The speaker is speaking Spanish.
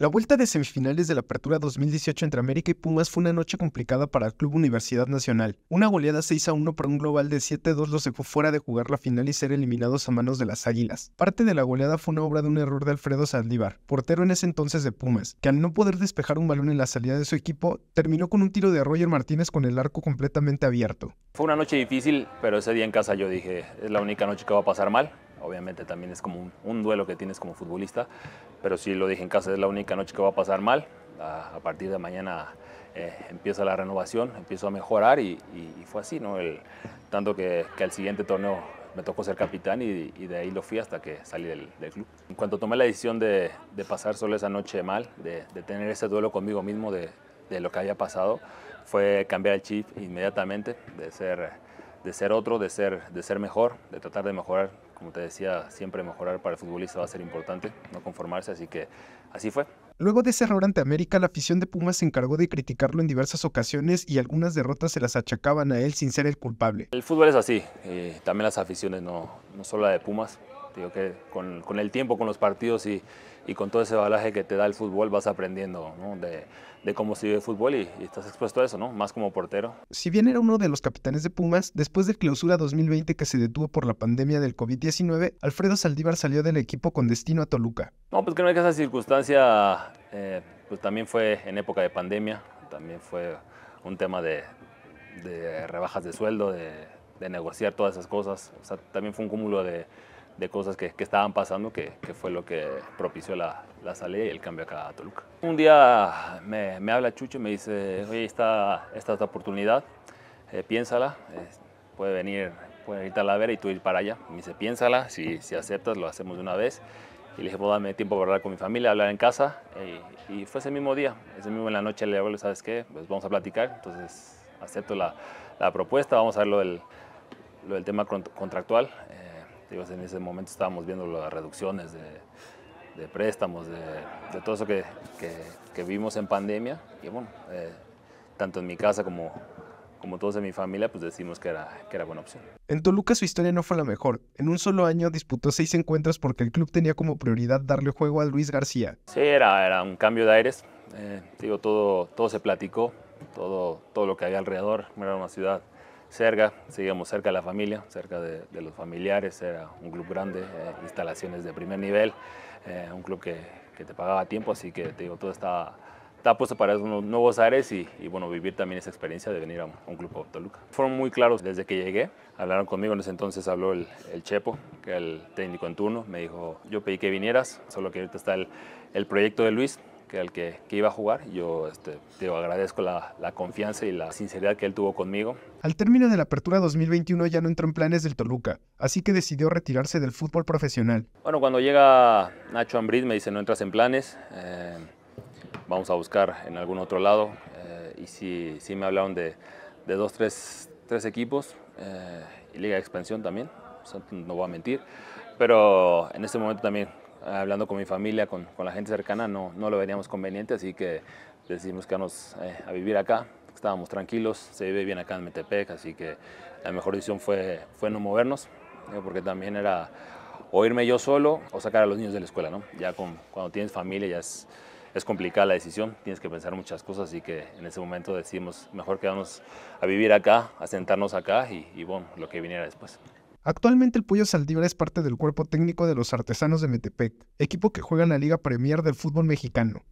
La vuelta de semifinales de la Apertura 2018 entre América y Pumas fue una noche complicada para el Club Universidad Nacional. Una goleada 6 a 1 para un global de 7 a 2 los dejó fuera de jugar la final y ser eliminados a manos de las Águilas. Parte de la goleada fue una obra de un error de Alfredo Saldívar, portero en ese entonces de Pumas, que al no poder despejar un balón en la salida de su equipo, terminó con un tiro de Roger Martínez con el arco completamente abierto. Fue una noche difícil, pero ese día en casa yo dije, es la única noche que va a pasar mal obviamente también es como un, duelo que tienes como futbolista, pero si lo dije en casa, es la única noche que va a pasar mal, a, partir de mañana eh, empieza la renovación, empiezo a mejorar y, fue así, ¿no? tanto que, al siguiente torneo me tocó ser capitán y, de ahí lo fui hasta que salí del, club. En cuanto tomé la decisión de, pasar solo esa noche mal, de, tener ese duelo conmigo mismo de, lo que había pasado, fue cambiar el chip inmediatamente, de ser, de ser otro, de ser, de ser mejor, de tratar de mejorar como te decía, siempre mejorar para el futbolista va a ser importante, no conformarse, así que así fue. Luego de ese error ante América, la afición de Pumas se encargó de criticarlo en diversas ocasiones y algunas derrotas se las achacaban a él sin ser el culpable. El fútbol es así, eh, también las aficiones, no, no solo la de Pumas, Digo que con, el tiempo, con los partidos y, con todo ese balaje que te da el fútbol, vas aprendiendo de, cómo se vive el fútbol y, estás expuesto a eso, ¿no? Más como portero. Si bien era uno de los capitanes de Pumas, después del clausura 2020 que se detuvo por la pandemia del COVID-19, Alfredo Saldívar salió del equipo con destino a Toluca. No, pues creo que esa circunstancia eh, pues también fue en época de pandemia, también fue un tema de, rebajas de sueldo, de, negociar todas esas cosas. también fue un cúmulo de, de cosas que, que estaban pasando que, que, fue lo que propició la, la, salida y el cambio acá a Toluca. Un día me, me habla Chucho y me dice, oye, está esta oportunidad, eh, piénsala, eh, puede venir, puede la vera y tú ir para allá. me dice, piénsala, si, si aceptas lo hacemos de una vez. Y le dije, pues dame tiempo para hablar con mi familia, hablar en casa. Eh, y, fue ese mismo día, ese mismo en la noche le digo, ¿sabes qué? Pues vamos a platicar. Entonces acepto la, la propuesta, vamos a ver lo del, lo tema contractual en ese momento estábamos viendo las reducciones de, préstamos, de, todo eso que, vimos en pandemia. Y bueno, eh, tanto en mi casa como, como todos en mi familia, pues decimos que era, que era buena opción. En Toluca su historia no fue la mejor. En un solo año disputó seis encuentros porque el club tenía como prioridad darle juego a Luis García. Sí, era, era un cambio de aires. Eh, digo, todo, todo se platicó, todo, todo lo que había alrededor. Era una ciudad cerca, seguíamos cerca de la familia, cerca de, los familiares, era un club grande, eh, instalaciones de primer nivel, eh, un club que, te pagaba tiempo, así que te digo, todo estaba, puesto para unos nuevos aires y, bueno, vivir también esa experiencia de venir a un, club de Toluca. Fueron muy claros desde que llegué, hablaron conmigo, en ese entonces habló el, Chepo, que el técnico en turno, me dijo, yo pedí que vinieras, solo que ahorita está el, el proyecto de Luis, que el que, iba a jugar. Yo este, te agradezco la, confianza y la sinceridad que él tuvo conmigo. Al término de la apertura 2021 ya no entró en planes del Toluca, así que decidió retirarse del fútbol profesional. Bueno, cuando llega Nacho Ambrid me dice no entras en planes, eh, vamos a buscar en algún otro lado. Eh, y sí, sí, me hablaron de, de dos, tres, tres equipos, eh, y Liga de Expansión también, no voy a mentir. Pero en este momento también hablando con mi familia, con, la gente cercana, no, lo veríamos conveniente, así que decidimos quedarnos eh, a vivir acá. Estábamos tranquilos, se vive bien acá en Metepec, así que la mejor decisión fue, fue no movernos, eh, porque también era o irme yo solo o sacar a los niños de la escuela, ¿no? Ya cuando tienes familia ya es, complicada la decisión, tienes que pensar muchas cosas, así que en ese momento decidimos mejor quedarnos a vivir acá, a sentarnos acá y, y bueno, lo que viniera después. Actualmente el Puyo Saldívar es parte del cuerpo técnico de los Artesanos de Metepec, equipo que juega en la Liga Premier del fútbol mexicano.